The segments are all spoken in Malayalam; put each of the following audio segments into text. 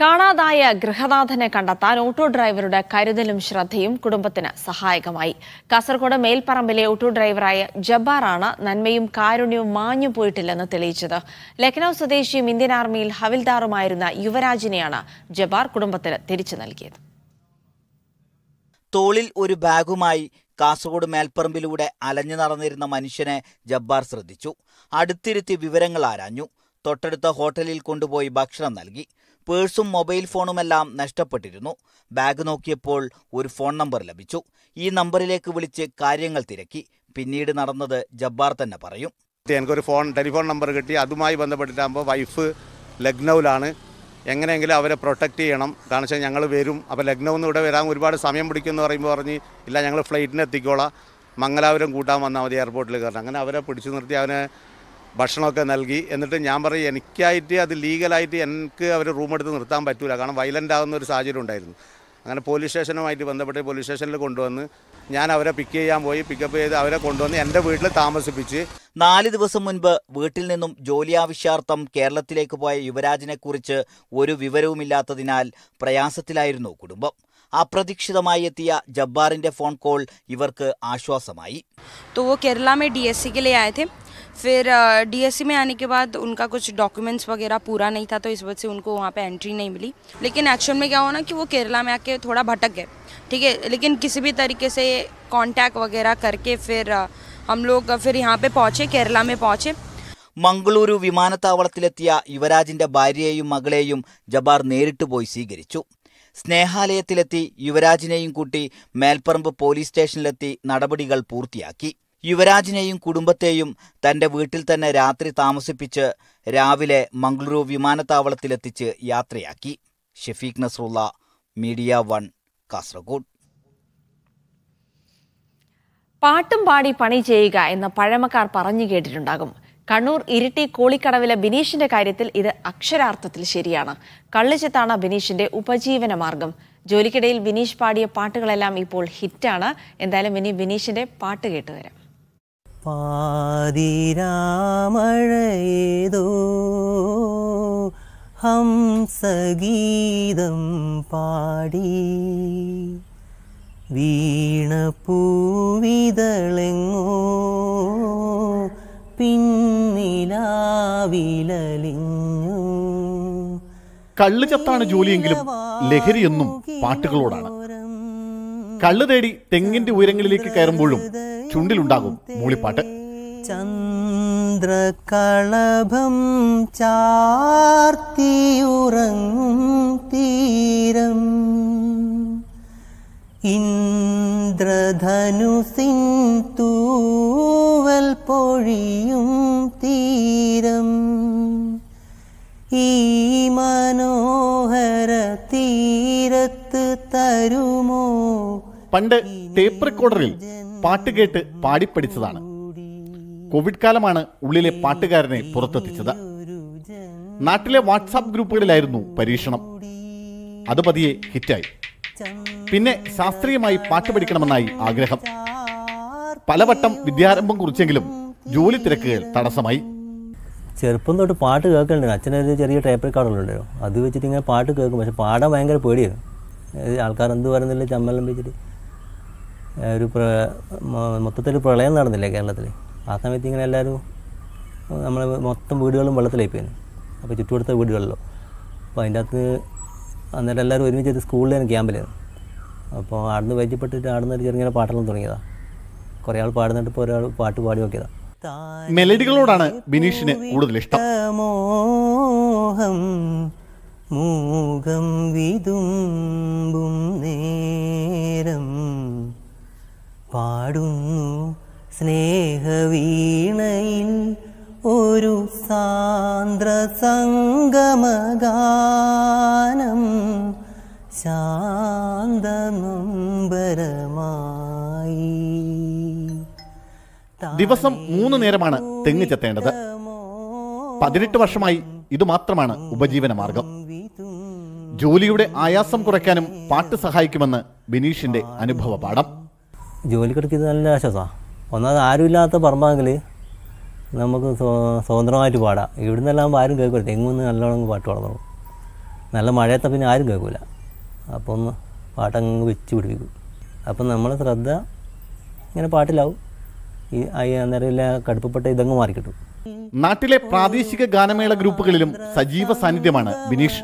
കാണാതായ ഗൃഹനാഥനെ കണ്ടെത്താൻ ഓട്ടോ ഡ്രൈവറുടെ കരുതലും ശ്രദ്ധയും കുടുംബത്തിന് സഹായകമായി കാസർഗോഡ് മേൽപ്പറമ്പിലെ ഓട്ടോ ഡ്രൈവറായ ജബ്ബാറാണ് നന്മയും കാരുണ്യവും മാഞ്ഞു പോയിട്ടില്ലെന്ന് തെളിയിച്ചത് ലക്നൌ സ്വദേശിയും ഇന്ത്യൻ ആർമിയിൽ ഹവിൽദാറുമായിരുന്ന യുവരാജിനെയാണ് ജബ്ബാർ കുടുംബത്തിന് തിരിച്ചു നൽകിയത് തോളിൽ ഒരു ബാഗുമായി കാസർഗോഡ് മേൽപ്പറമ്പിലൂടെ അലഞ്ഞു നടന്നിരുന്ന മനുഷ്യനെ ജബ്ബാർ ശ്രദ്ധിച്ചു അടുത്തിരുത്തി വിവരങ്ങൾ ആരാഞ്ഞു തൊട്ടടുത്ത ഹോട്ടലിൽ കൊണ്ടുപോയി ഭക്ഷണം നൽകി പേഴ്സും മൊബൈൽ ഫോണുമെല്ലാം നഷ്ടപ്പെട്ടിരുന്നു ബാഗ് നോക്കിയപ്പോൾ ഒരു ഫോൺ നമ്പർ ലഭിച്ചു ഈ നമ്പറിലേക്ക് വിളിച്ച് കാര്യങ്ങൾ തിരക്കി പിന്നീട് നടന്നത് ജബ്ബാർ തന്നെ പറയും എനിക്കൊരു ഫോൺ ടെലിഫോൺ നമ്പർ കിട്ടി അതുമായി ബന്ധപ്പെട്ടിട്ടാകുമ്പോൾ വൈഫ് ലഗ്നൌലാണ് എങ്ങനെയെങ്കിലും അവരെ പ്രൊട്ടക്റ്റ് ചെയ്യണം കാരണം വെച്ചാൽ ഞങ്ങൾ വരും അപ്പോൾ ലക്നൌ നിന്ന് ഇവിടെ വരാൻ ഒരുപാട് സമയം എന്ന് പറയുമ്പോൾ പറഞ്ഞ് ഇല്ല ഞങ്ങൾ ഫ്ലൈറ്റിന് എത്തിക്കോളാം മംഗലാപുരം കൂട്ടാൻ വന്നാൽ മതി എയർപോർട്ടിൽ കയറണം അങ്ങനെ അവരെ പിടിച്ചു നിർത്തി അവനെ ഭക്ഷണമൊക്കെ നൽകി എന്നിട്ട് ഞാൻ പറയും എനിക്കായിട്ട് അത് ലീഗലായിട്ട് എനിക്ക് അവർ റൂം എടുത്ത് നിർത്താൻ പറ്റില്ല കാരണം വയലൻ്റ് ആകുന്ന ഒരു സാഹചര്യം ഉണ്ടായിരുന്നു അങ്ങനെ പോലീസ് സ്റ്റേഷനുമായിട്ട് ബന്ധപ്പെട്ട് പോലീസ് സ്റ്റേഷനിൽ കൊണ്ടുവന്ന് ഞാൻ അവരെ പിക്ക് ചെയ്യാൻ പോയി പിക്കപ്പ് ചെയ്ത് അവരെ കൊണ്ടുവന്ന് എൻ്റെ വീട്ടിൽ താമസിപ്പിച്ച് നാല് ദിവസം മുൻപ് വീട്ടിൽ നിന്നും ജോലി ആവശ്യാർത്ഥം കേരളത്തിലേക്ക് പോയ യുവരാജിനെക്കുറിച്ച് ഒരു വിവരവുമില്ലാത്തതിനാൽ പ്രയാസത്തിലായിരുന്നു കുടുംബം അപ്രതീക്ഷിതമായി എത്തിയ ജബ്ബാറിന്റെ ഫോൺ കോൾ ഇവർക്ക് ആശ്വാസമായി तो वो केरला में डीएससी के लिए आए थे फिर डीएससी में आने के बाद उनका कुछ डॉक्यूमेंट्स वगैरह पूरा नहीं था तो इस वजह से उनको वहाँ पे एंट्री नहीं मिली लेकिन एक्शन में क्या हुआ ना कि वो केरला में आके थोड़ा भटक गए ठीक है लेकिन किसी भी तरीके से कांटेक्ट वगैरह करके फिर हम लोग फिर यहाँ पे पहुँचे केरला में पहुँचे मंगलूरु വിമാനത്താവളത്തിലെത്തിയ युवराज ഭാര്യയെയും മകളെയും जबार നേരിട്ട് പോയി സ്വീകരിച്ചു സ്നേഹാലയത്തിലെത്തി യുവരാജിനെയും കൂട്ടി മേൽപ്പറമ്പ് പോലീസ് സ്റ്റേഷനിലെത്തി യുവരാജിനെയും കുടുംബത്തെയും തന്റെ വീട്ടിൽ തന്നെ രാത്രി താമസിപ്പിച്ച് രാവിലെ മംഗളൂരു വിമാനത്താവളത്തിലെത്തിച്ച് യാത്രയാക്കി ഷെഫീഖ് നസ്രുള്ള മീഡിയ വൺ കാസർഗോഡ് പാട്ടും പാടി പണി ചെയ്യുക എന്ന് പഴമക്കാർ പറഞ്ഞു കേട്ടിട്ടുണ്ടാകും കണ്ണൂർ ഇരിട്ടി കോളിക്കടവിലെ ബിനീഷിന്റെ കാര്യത്തിൽ ഇത് അക്ഷരാർത്ഥത്തിൽ ശരിയാണ് കള്ളിച്ചെത്താണ് ബിനീഷിന്റെ ഉപജീവന മാർഗം ജോലിക്കിടയിൽ ബിനീഷ് പാടിയ പാട്ടുകളെല്ലാം ഇപ്പോൾ ഹിറ്റാണ് എന്തായാലും ഇനി ബിനീഷിന്റെ പാട്ട് കേട്ടുവരാം പാതിരാമഴയേതോ ഹംസഗീതം പാടി വീണപ്പൂവിതളെങ്ങോ പിന്നിലാവിലലിഞ്ഞു കള്ളു ചത്താണ് ജോലിയെങ്കിലും ലഹരിയൊന്നും പാട്ടുകളോടാണ് കള്ളു തേടി തെങ്ങിന്റെ ഉയരങ്ങളിലേക്ക് കയറുമ്പോഴും ചുണ്ടിലുണ്ടാകും മൂളിപ്പാട്ട് ചന്ദ്രകളഭം ചാർത്തിയുറങ്ങും തീരം ഇന്ദ്രധനുസിൻ തൂവൽ പൊഴിയും തീരം ഈ മനോഹര തീരത്ത് തരുമോ പണ്ട് ടേപ്പ് റെക്കോർഡറിൽ പാട്ട് കേട്ട് പാടിപ്പഠിച്ചതാണ് കോവിഡ് കാലമാണ് ഉള്ളിലെ പാട്ടുകാരനെ പുറത്തെത്തിച്ചത് നാട്ടിലെ വാട്സാപ്പ് ഗ്രൂപ്പുകളിലായിരുന്നു പരീക്ഷണം അത് പതിയെ ഹിറ്റായി പിന്നെ ശാസ്ത്രീയമായി പാട്ട് പഠിക്കണമെന്നായി ആഗ്രഹം പലവട്ടം വിദ്യാരംഭം കുറിച്ചെങ്കിലും ജോലി തിരക്കുകൾ തടസ്സമായി ചെറുപ്പം തൊട്ട് പാട്ട് കേൾക്കുന്നുണ്ട് അച്ഛനൊരു ചെറിയ ടേപ്പ് റെക്കോർഡുകളുണ്ടല്ലോ അത് വെച്ചിട്ട് ഇങ്ങനെ പാട്ട് കേൾക്കും പക്ഷെ പാടാൻ ഭയങ്കര പേടിയായിരുന്നു ആൾക്കാർ എന്ത് പറയുന്നില്ല ചമ്മലം വെച്ചിട്ട് ഒരു പ്ര മൊത്തത്തിൽ പ്രളയം നടന്നില്ല കേരളത്തിൽ ആ സമയത്ത് ഇങ്ങനെ എല്ലാവരും നമ്മൾ മൊത്തം വീടുകളും വെള്ളത്തിലായി പോയിരുന്നു അപ്പോൾ ചുറ്റുപടുത്ത വീടുകളിലോ അപ്പോൾ അതിൻ്റെ അകത്ത് അന്നേരം എല്ലാവരും ഒരുമിച്ച് തന്നെ ക്യാമ്പിലായിരുന്നു അപ്പോൾ ആടുന്ന് പരിചയപ്പെട്ടിട്ട് ആടുന്ന ഒരു ചെറിയ പാട്ടെല്ലാം തുടങ്ങിയതാണ് കുറേ ആൾ പാടുന്നിട്ട് ഇപ്പോൾ ഒരാൾ പാട്ട് പാടി നോക്കിയതാണ് മെലഡികളോടാണ് ബിനീഷിന് കൂടുതൽ ഇഷ്ടം മോഹം മൂകം വിതുമ്പും നേരം പാടുന്നു സ്നേഹവീണയിൽ ഒരു സാന്ദ്ര സംഗമഗാനം ശാന്തനൊമ്പരമായി ദിവസം മൂന്ന് നേരമാണ് തെങ്ങ് ചെത്തേണ്ടത് പതിനെട്ട് വർഷമായി ഇത് മാത്രമാണ് ഉപജീവന മാർഗം ജോലിയുടെ ആയാസം കുറയ്ക്കാനും പാട്ട് സഹായിക്കുമെന്ന് ബിനീഷിന്റെ അനുഭവ പാഠം ജോലി ജോലിക്കെടുക്കുന്നത് നല്ല ആശ്വാസമാണ് ഒന്നാമത് ആരുമില്ലാത്ത പറമ്പാങ്കിൽ നമുക്ക് സ്വതന്ത്രമായിട്ട് പാടാം ഇവിടെ നിന്നെല്ലാകുമ്പോൾ ആരും കേൾക്കില്ല തെങ്ങുനിന്ന് നല്ലോണം പാട്ട് പാടുന്നുള്ളൂ നല്ല മഴയത്ത പിന്നെ ആരും കേൾക്കില്ല അപ്പോൾ ഒന്ന് പാട്ടങ്ങ് വെച്ച് പിടിപ്പിക്കും അപ്പം നമ്മളെ ശ്രദ്ധ ഇങ്ങനെ പാട്ടിലാവും ഈ അന്നേരമില്ല കടുപ്പപ്പെട്ട ഇതങ്ങ് മാറിക്കിട്ടു നാട്ടിലെ പ്രാദേശിക ഗാനമേള ഗ്രൂപ്പുകളിലും സജീവ സാന്നിധ്യമാണ് ബിനീഷ്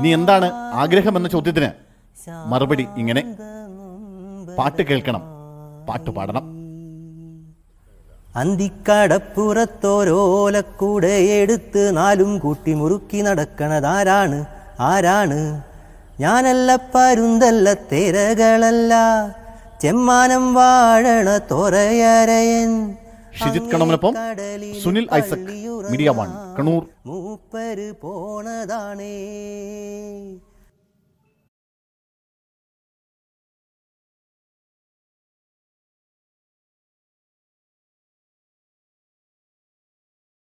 ഇനി എന്താണ് ആഗ്രഹം എന്ന ചോദ്യത്തിന് മറുപടി ഇങ്ങനെ പാട്ട് കേൾക്കണം പാടണം അന്തിക്കടപ്പുറത്തോരോലക്കൂടെ എടുത്ത് നാലും കൂട്ടി മുറുക്കി നടക്കണതാരാണ് ആരാണ് ഞാനല്ല പരുന്തല്ല തിരകളല്ല ചെമ്മാനം വാഴണ തൊറയരയൻ ഷിജിത് കണമനൊപ്പം സുനിൽ ഐസക് മീഡിയ വൺ കണ്ണൂർ മൂപ്പര് പോണതാണേ